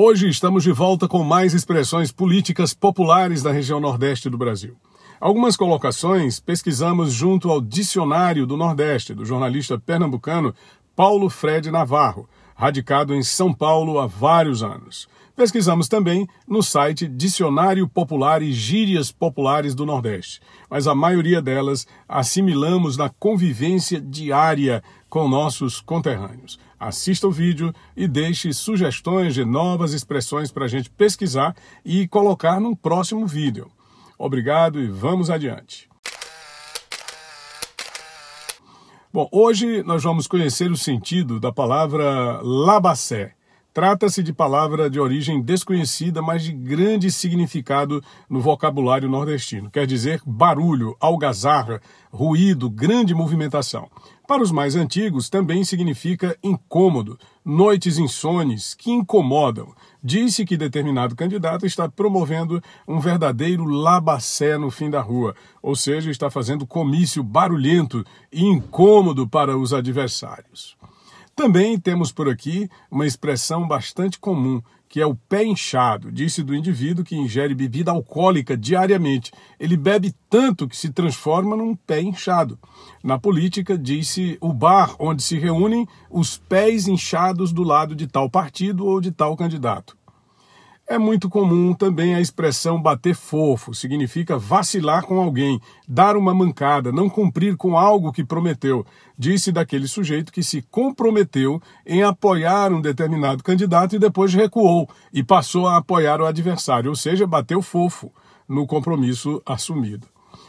Hoje estamos de volta com mais expressões políticas populares da região Nordeste do Brasil. Algumas colocações pesquisamos junto ao Dicionário do Nordeste, do jornalista pernambucano Paulo Fred Navarro, radicado em São Paulo há vários anos. Pesquisamos também no site Dicionário Popular e Gírias Populares do Nordeste, mas a maioria delas assimilamos na convivência diária com nossos conterrâneos. Assista o vídeo e deixe sugestões de novas expressões para a gente pesquisar e colocar num próximo vídeo. Obrigado e vamos adiante. Bom, hoje nós vamos conhecer o sentido da palavra labacé Trata-se de palavra de origem desconhecida, mas de grande significado no vocabulário nordestino. Quer dizer barulho, algazarra, ruído, grande movimentação. Para os mais antigos, também significa incômodo, noites insones que incomodam. Disse que determinado candidato está promovendo um verdadeiro labacé no fim da rua, ou seja, está fazendo comício barulhento e incômodo para os adversários. Também temos por aqui uma expressão bastante comum, que é o pé inchado, disse do indivíduo que ingere bebida alcoólica diariamente. Ele bebe tanto que se transforma num pé inchado. Na política, disse o bar onde se reúnem os pés inchados do lado de tal partido ou de tal candidato. É muito comum também a expressão bater fofo, significa vacilar com alguém, dar uma mancada, não cumprir com algo que prometeu. Disse daquele sujeito que se comprometeu em apoiar um determinado candidato e depois recuou e passou a apoiar o adversário, ou seja, bateu fofo no compromisso assumido.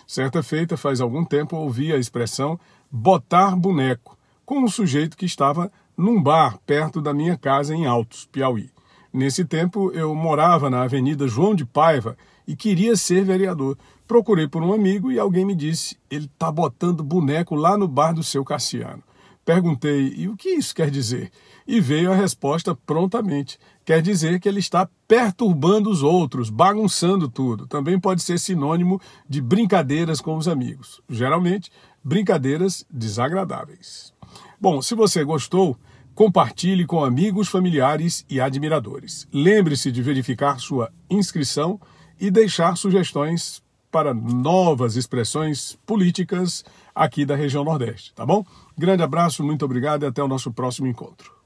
Certa feita, faz algum tempo, ouvi a expressão botar boneco com um sujeito que estava num bar perto da minha casa em Altos, Piauí. Nesse tempo eu morava na Avenida João de Paiva e queria ser vereador. Procurei por um amigo e alguém me disse: ele está botando boneco lá no bar do seu Cassiano. Perguntei: e o que isso quer dizer? E veio a resposta prontamente: quer dizer que ele está perturbando os outros, bagunçando tudo. Também pode ser sinônimo de brincadeiras com os amigos. Geralmente, brincadeiras desagradáveis. Bom, se você gostou, Compartilhe com amigos, familiares e admiradores. Lembre-se de verificar sua inscrição e deixar sugestões para novas expressões políticas aqui da região Nordeste, tá bom? Grande abraço, muito obrigado e até o nosso próximo encontro.